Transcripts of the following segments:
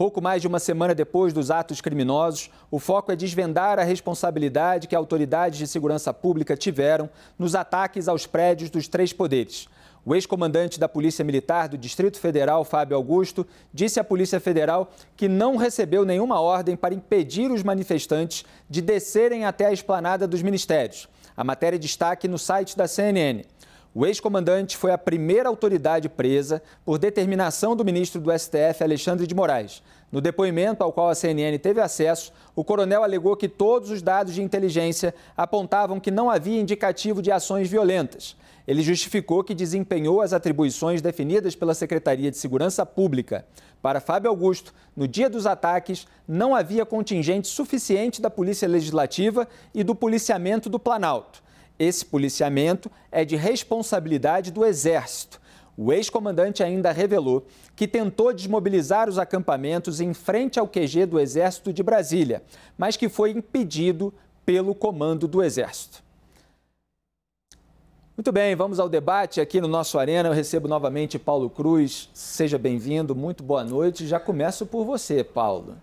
Pouco mais de uma semana depois dos atos criminosos, o foco é desvendar a responsabilidade que autoridades de segurança pública tiveram nos ataques aos prédios dos três poderes. O ex-comandante da Polícia Militar do Distrito Federal, Fábio Augusto, disse à Polícia Federal que não recebeu nenhuma ordem para impedir os manifestantes de descerem até a esplanada dos ministérios. A matéria destaque no site da CNN. O ex-comandante foi a primeira autoridade presa por determinação do ministro do STF, Alexandre de Moraes. No depoimento ao qual a CNN teve acesso, o coronel alegou que todos os dados de inteligência apontavam que não havia indicativo de ações violentas. Ele justificou que desempenhou as atribuições definidas pela Secretaria de Segurança Pública. Para Fábio Augusto, no dia dos ataques, não havia contingente suficiente da Polícia Legislativa e do policiamento do Planalto. Esse policiamento é de responsabilidade do Exército. O ex-comandante ainda revelou que tentou desmobilizar os acampamentos em frente ao QG do Exército de Brasília, mas que foi impedido pelo comando do Exército. Muito bem, vamos ao debate aqui no nosso Arena. Eu recebo novamente Paulo Cruz. Seja bem-vindo, muito boa noite. Já começo por você, Paulo.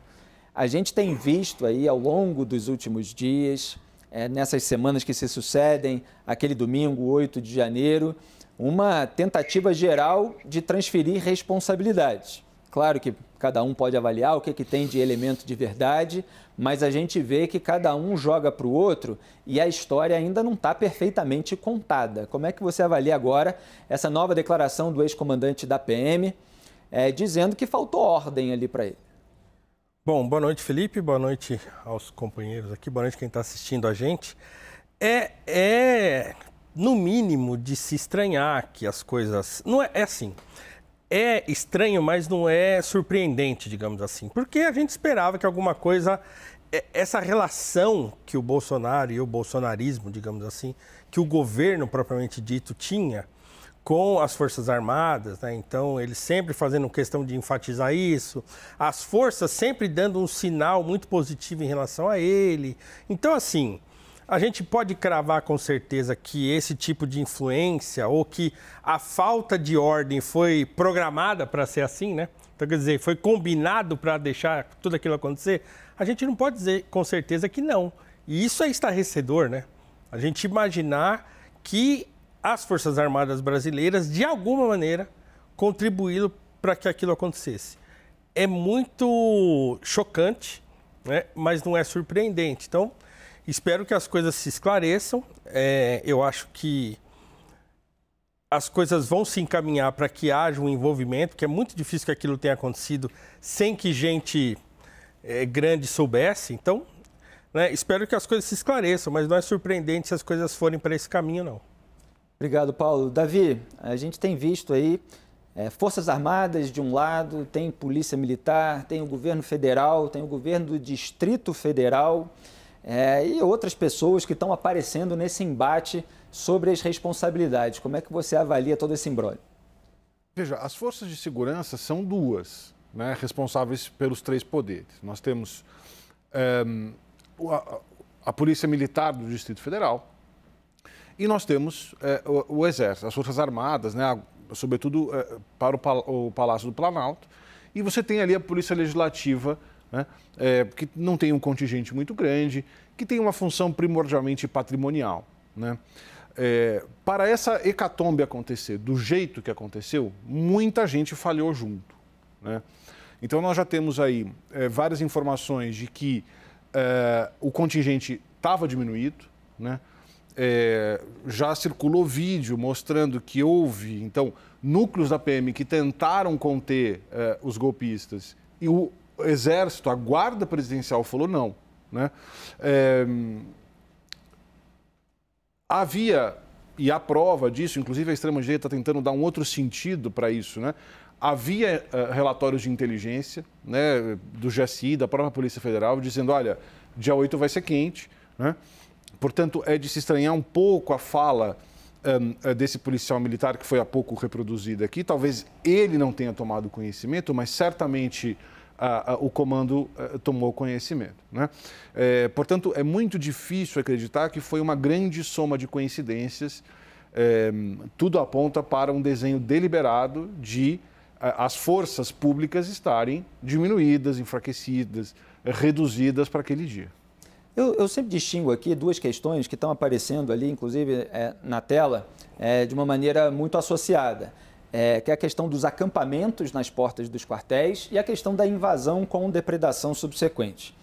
A gente tem visto aí ao longo dos últimos dias é, nessas semanas que se sucedem, aquele domingo, 8 de janeiro, uma tentativa geral de transferir responsabilidades. Claro que cada um pode avaliar o que, é que tem de elemento de verdade, mas a gente vê que cada um joga para o outro e a história ainda não está perfeitamente contada. Como é que você avalia agora essa nova declaração do ex-comandante da PM, é, dizendo que faltou ordem ali para ele? Bom, boa noite, Felipe. Boa noite aos companheiros aqui. Boa noite quem está assistindo a gente. É, é, no mínimo, de se estranhar que as coisas. Não é, é assim. É estranho, mas não é surpreendente, digamos assim. Porque a gente esperava que alguma coisa é, essa relação que o Bolsonaro e o bolsonarismo, digamos assim, que o governo propriamente dito tinha com as Forças Armadas, né? então ele sempre fazendo questão de enfatizar isso, as forças sempre dando um sinal muito positivo em relação a ele. Então, assim, a gente pode cravar com certeza que esse tipo de influência ou que a falta de ordem foi programada para ser assim, né? Então, quer dizer, foi combinado para deixar tudo aquilo acontecer? A gente não pode dizer com certeza que não. E isso é estarrecedor, né? A gente imaginar que as Forças Armadas brasileiras, de alguma maneira, contribuíram para que aquilo acontecesse. É muito chocante, né? mas não é surpreendente. Então, espero que as coisas se esclareçam. É, eu acho que as coisas vão se encaminhar para que haja um envolvimento, que é muito difícil que aquilo tenha acontecido sem que gente é, grande soubesse. Então, né, espero que as coisas se esclareçam, mas não é surpreendente se as coisas forem para esse caminho, não. Obrigado, Paulo. Davi, a gente tem visto aí é, Forças Armadas de um lado, tem Polícia Militar, tem o governo federal, tem o governo do Distrito Federal é, e outras pessoas que estão aparecendo nesse embate sobre as responsabilidades. Como é que você avalia todo esse embrólio? Veja, as forças de segurança são duas, né, responsáveis pelos três poderes. Nós temos é, a, a Polícia Militar do Distrito Federal, e nós temos é, o, o, Exército, as Forças Armadas, né, sobretudo é, para o, o, Palácio do Planalto. E você tem ali a Polícia Legislativa, né, é, que não tem um contingente muito grande, que tem uma função primordialmente patrimonial. Né? É, para essa hecatombe acontecer do jeito que aconteceu, muita gente falhou junto. Né? Então, nós já temos aí é, várias informações de que é, o contingente estava diminuído, né? é, já circulou vídeo mostrando que houve, então, núcleos da PM que tentaram conter é, os golpistas e o exército, a guarda presidencial falou não. Né? É, havia, e há prova disso, inclusive a extrema-direita está tentando dar um outro sentido para isso, né? havia é, relatórios de inteligência né, do GSI, da própria Polícia Federal, dizendo, olha, dia 8 vai ser quente, né? Portanto, é de se estranhar um pouco a fala um, eh, desse policial militar que foi há pouco reproduzida aqui. Talvez ele não tenha tomado conhecimento, mas certamente o comando eh, tomou conhecimento. Né? É, portanto, é muito difícil acreditar que foi uma grande soma de coincidências. É, tudo aponta para um desenho deliberado de as forças públicas estarem diminuídas, enfraquecidas, reduzidas para aquele dia. Eu, eu sempre distingo aqui duas questões que estão aparecendo ali, inclusive é, na tela, é, de uma maneira muito associada. É, que é a questão dos acampamentos nas portas dos quartéis e a questão da invasão com depredação subsequente.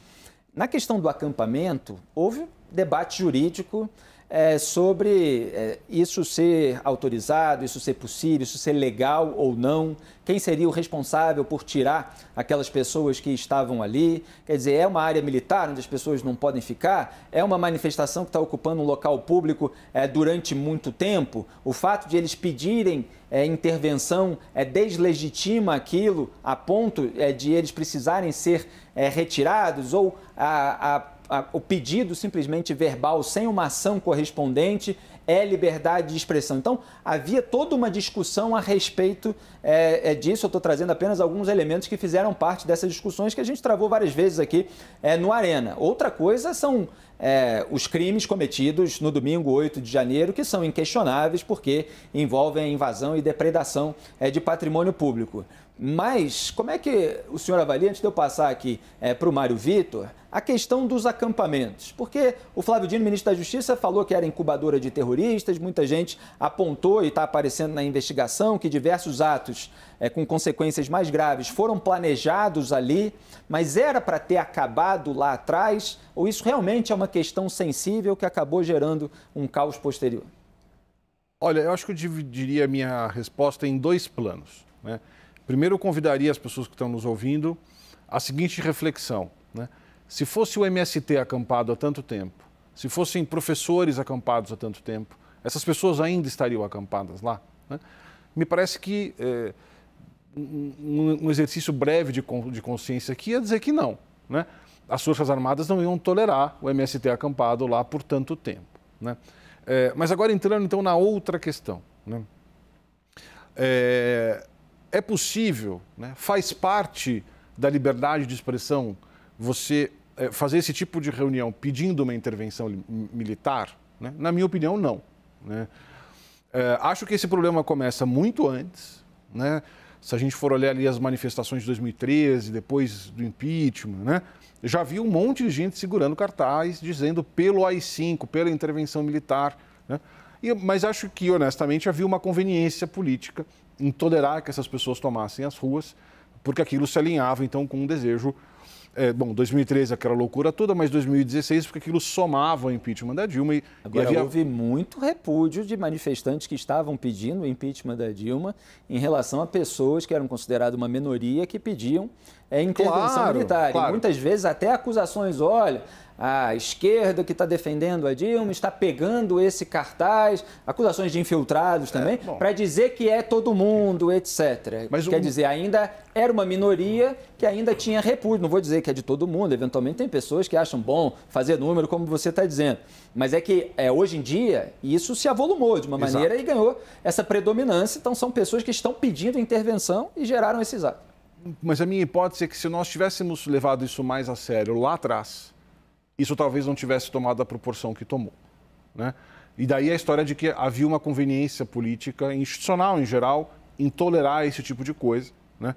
Na questão do acampamento, houve debate jurídico é, sobre é, isso ser autorizado, isso ser possível, isso ser legal ou não, quem seria o responsável por tirar aquelas pessoas que estavam ali. Quer dizer, é uma área militar onde as pessoas não podem ficar? É uma manifestação que está ocupando um local público é, durante muito tempo? O fato de eles pedirem é, intervenção é, deslegitima aquilo a ponto é, de eles precisarem ser retirados ou a, a a, o pedido simplesmente verbal, sem uma ação correspondente, é liberdade de expressão. Então, havia toda uma discussão a respeito é, é disso. Eu estou trazendo apenas alguns elementos que fizeram parte dessas discussões que a gente travou várias vezes aqui é, no Arena. Outra coisa são é, os crimes cometidos no domingo 8 de janeiro, que são inquestionáveis porque envolvem invasão e depredação é, de patrimônio público. Mas como é que o senhor avalia, antes de eu passar aqui é, para o Mário Vitor, a questão dos acampamentos? Porque o Flávio Dino, ministro da Justiça, falou que era incubadora de terroristas, muita gente apontou e está aparecendo na investigação que diversos atos é, com consequências mais graves foram planejados ali, mas era para ter acabado lá atrás? Ou isso realmente é uma questão sensível que acabou gerando um caos posterior? Olha, eu acho que eu dividiria a minha resposta em dois planos. Né? Primeiro, eu convidaria as pessoas que estão nos ouvindo a seguinte reflexão: né? se fosse o MST acampado há tanto tempo, se fossem professores acampados há tanto tempo, essas pessoas ainda estariam acampadas lá? Né? Me parece que. Eh um, um exercício breve de, de consciência aqui ia é dizer que não. Né? As Forças Armadas não iam tolerar o MST acampado lá por tanto tempo. Né? É, mas agora entrando então na outra questão. Né? É, é possível, né? faz parte da liberdade de expressão você é, fazer esse tipo de reunião pedindo uma intervenção militar? Né? Na minha opinião, não. Né? É, acho que esse problema começa muito antes. Né? se a gente for olhar ali as manifestações de 2013, depois do impeachment, né? Já vi um monte de gente segurando cartaz dizendo pelo AI-5, pela intervenção militar, né? E, mas acho que, honestamente, havia uma conveniência política em tolerar que essas pessoas tomassem as ruas, porque aquilo se alinhava, então, com um desejo é, bom, 2013 aquela loucura toda, mas 2016 porque aquilo somava o impeachment da Dilma. E, Agora, e havia... houve muito repúdio de manifestantes que estavam pedindo o impeachment da Dilma em relação a pessoas que eram consideradas uma minoria que pediam é, intervenção claro, militar. Claro. E muitas vezes até acusações, olha a esquerda que está defendendo a Dilma está pegando esse cartaz, acusações de infiltrados é, também, é, para dizer que é todo mundo, etc. Mas Quer um... dizer, ainda era uma minoria que ainda tinha repúdio. Não vou dizer que é de todo mundo, eventualmente tem pessoas que acham bom fazer número, como você está dizendo. Mas é que é, hoje em dia isso se avolumou de uma maneira Exato. e ganhou essa predominância. Então são pessoas que estão pedindo intervenção e geraram esses atos. Mas a minha hipótese é que se nós tivéssemos levado isso mais a sério lá atrás, isso talvez não tivesse tomado a proporção que tomou. Né? E daí a história de que havia uma conveniência política, institucional em geral, em tolerar esse tipo de coisa. Né?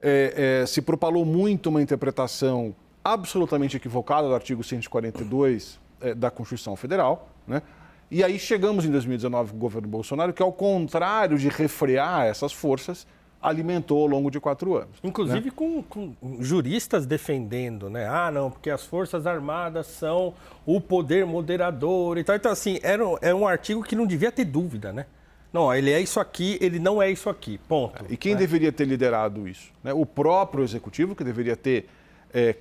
É, é, se propalou muito uma interpretação absolutamente equivocada do artigo 142 é, da Constituição Federal. Né? E aí chegamos em 2019 com o governo Bolsonaro, que ao contrário de refrear essas forças, alimentou ao longo de quatro anos. Né? Inclusive né? com, com, juristas defendendo, né? Ah, não, porque as Forças Armadas são o poder moderador e tal. Então, assim, era, era é um artigo que não devia ter dúvida, né? Não, ele é isso aqui, ele não é isso aqui, ponto. E quem né? deveria ter liderado isso? Né? O próprio executivo que deveria ter é,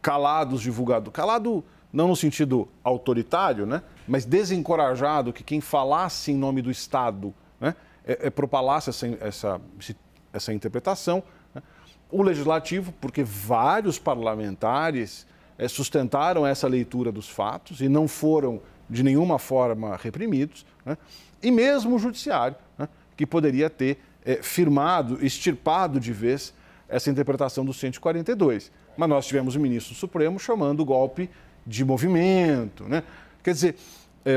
calado os divulgadores. Calado não no sentido autoritário, né? mas desencorajado que quem falasse em nome do Estado né? é, é propalasse essa, essa, esse essa interpretação. Né? O legislativo, porque vários parlamentares eh, sustentaram essa leitura dos fatos e não foram de nenhuma forma reprimidos, né? e mesmo o judiciário, né? que poderia ter é, firmado, extirpado de vez essa interpretação do 142. Mas nós tivemos o ministro Supremo chamando o golpe de movimento. Né? Quer dizer, é,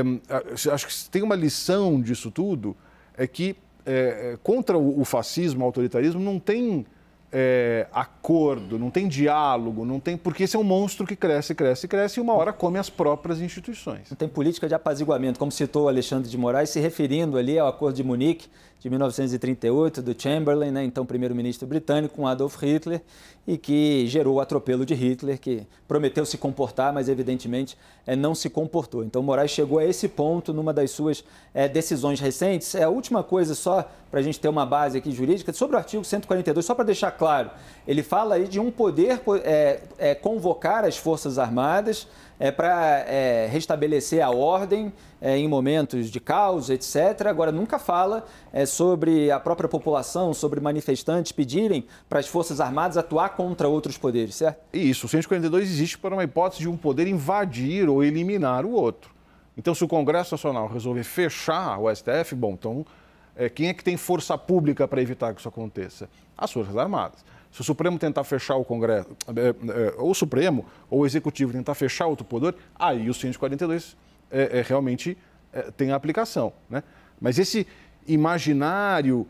acho que tem uma lição disso tudo, é que é, é, contra o, o fascismo, o autoritarismo, não tem é, acordo, não tem diálogo, não tem. Porque esse é um monstro que cresce, cresce, cresce e uma hora come as próprias instituições. Não tem política de apaziguamento, como citou o Alexandre de Moraes, se referindo ali ao Acordo de Munique de 1938, do Chamberlain, né, então primeiro-ministro britânico, com Adolf Hitler, e que gerou o atropelo de Hitler, que prometeu se comportar, mas evidentemente é, não se comportou. Então Moraes chegou a esse ponto numa das suas é, decisões recentes. É a última coisa só para a gente ter uma base aqui jurídica, sobre o artigo 142, só para deixar claro, ele fala aí de um poder é, é, convocar as Forças Armadas é, para é, restabelecer a ordem é, em momentos de caos, etc. Agora, nunca fala é, sobre a própria população, sobre manifestantes pedirem para as Forças Armadas atuar contra outros poderes, certo? Isso. O 142 existe para uma hipótese de um poder invadir ou eliminar o outro. Então, se o Congresso Nacional resolver fechar o STF, bom, então é, quem é que tem força pública para evitar que isso aconteça? As Forças Armadas. Se o Supremo tentar fechar o Congresso, é, é ou o Supremo ou o Executivo tentar fechar outro poder, aí o 142 é, é, realmente é, tem a aplicação. Né? Mas esse imaginário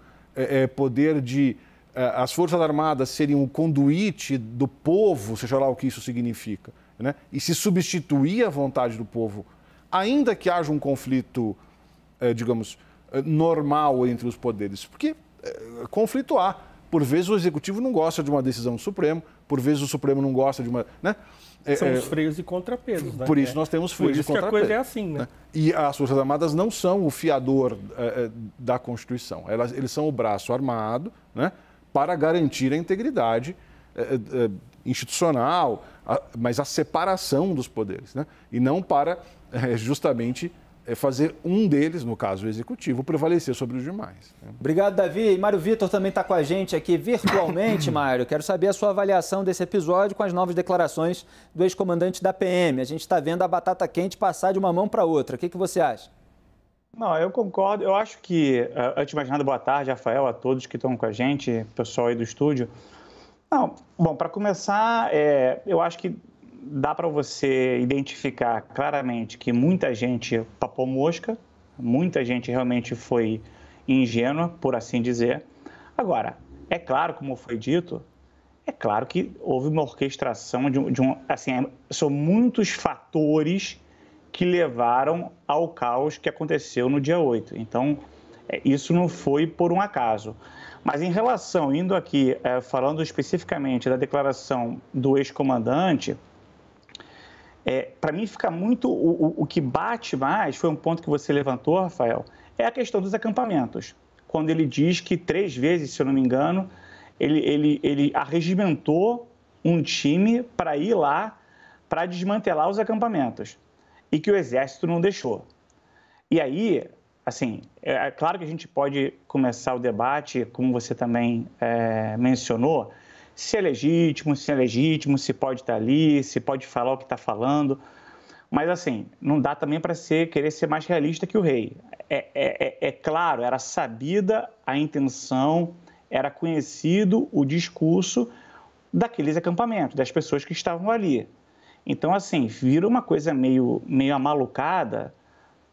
poder de as Forças Armadas serem o conduíte do povo, seja lá o que isso significa, né? e se substituir à vontade do povo, ainda que haja um conflito, digamos, eh, normal entre os poderes, porque é conflito há. Por vezes o executivo não gosta de uma decisão do Supremo, por vezes o Supremo não gosta de uma. Né? É, são é, os freios e contrapesos. Né? Por isso nós temos freios e contrapesos. Por isso que a coisa é assim, né? né? E as Forças Armadas não são o fiador é, da Constituição. Elas, eles são o braço armado né, para garantir a integridade é, institucional, a, mas a separação dos poderes, né? E não para justamente é fazer um deles, no caso o executivo, prevalecer sobre os demais. Né? Obrigado, Davi. E Mário Vitor também está com a gente aqui virtualmente, Mário. Quero saber a sua avaliação desse episódio com as novas declarações do ex-comandante da PM. A gente está vendo a batata quente passar de uma mão para outra. O que, que você acha? Não, eu concordo. Eu acho que, eh, antes de mais nada, boa tarde, Rafael, a todos que estão com a gente, pessoal aí do estúdio. Não, bom, para começar, é, eu acho que dá para você identificar claramente que muita gente papou mosca, muita gente realmente foi ingênua, por assim dizer. Agora, é claro, como foi dito, é claro que houve uma orquestração de, de um, assim, é, são muitos fatores que levaram ao caos que aconteceu no dia 8. Então, é, isso não foi por um acaso. Mas em relação, indo aqui, é, falando especificamente da declaração do ex-comandante, é, Para mim, fica muito. O, o, o que bate mais, foi um ponto que você levantou, Rafael, é a questão dos acampamentos. Quando ele diz que três vezes, se eu não me engano, ele, ele, ele arregimentou um time para ir lá para desmantelar os acampamentos e que o exército não deixou. E aí, assim, é, é claro que a gente pode começar o debate, como você também é, mencionou, se é legítimo, se é legítimo, se pode estar tá ali, se pode falar o que está falando. Mas assim, não dá também para ser querer ser mais realista que o rei. É, é, é, é, claro, era sabida a intenção, era conhecido o discurso daqueles acampamentos, das pessoas que estavam ali. Então, assim, vira uma coisa meio, meio amalucada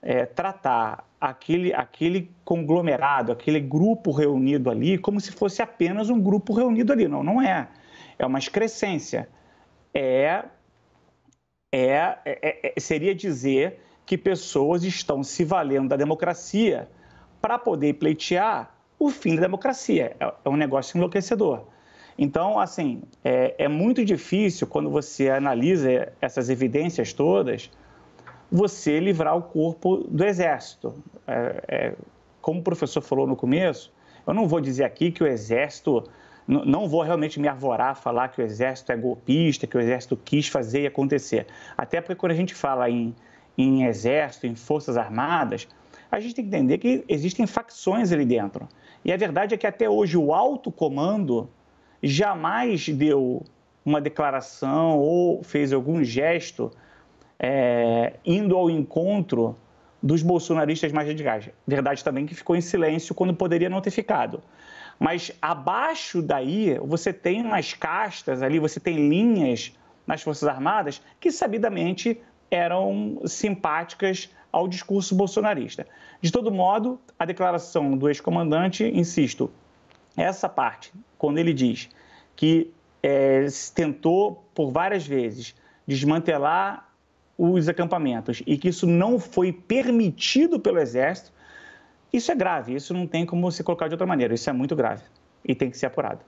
é, tratar aquele, aquele conglomerado, aquele grupo reunido ali, como se fosse apenas um grupo reunido ali. Não, não é. É uma excrescência. É, é, é, é, é seria dizer que pessoas estão se valendo da democracia para poder pleitear o fim da democracia. É, é um negócio enlouquecedor. Então, assim, é, é muito difícil quando você analisa essas evidências todas você livrar o corpo do exército. É, é, como o professor falou no começo, eu não vou dizer aqui que o exército, não, vou realmente me arvorar a falar que o exército é golpista, que o exército quis fazer e acontecer. Até porque quando a gente fala em, em exército, em forças armadas, a gente tem que entender que existem facções ali dentro. E a verdade é que até hoje o alto comando jamais deu uma declaração ou fez algum gesto é, indo ao encontro dos bolsonaristas mais radicais. Verdade também que ficou em silêncio quando poderia não ter ficado. Mas abaixo daí, você tem umas castas ali, você tem linhas nas Forças Armadas que sabidamente eram simpáticas ao discurso bolsonarista. De todo modo, a declaração do ex-comandante, insisto, essa parte, quando ele diz que é, tentou por várias vezes desmantelar os acampamentos e que isso não foi permitido pelo Exército, isso é grave, isso não tem como se colocar de outra maneira, isso é muito grave e tem que ser apurado.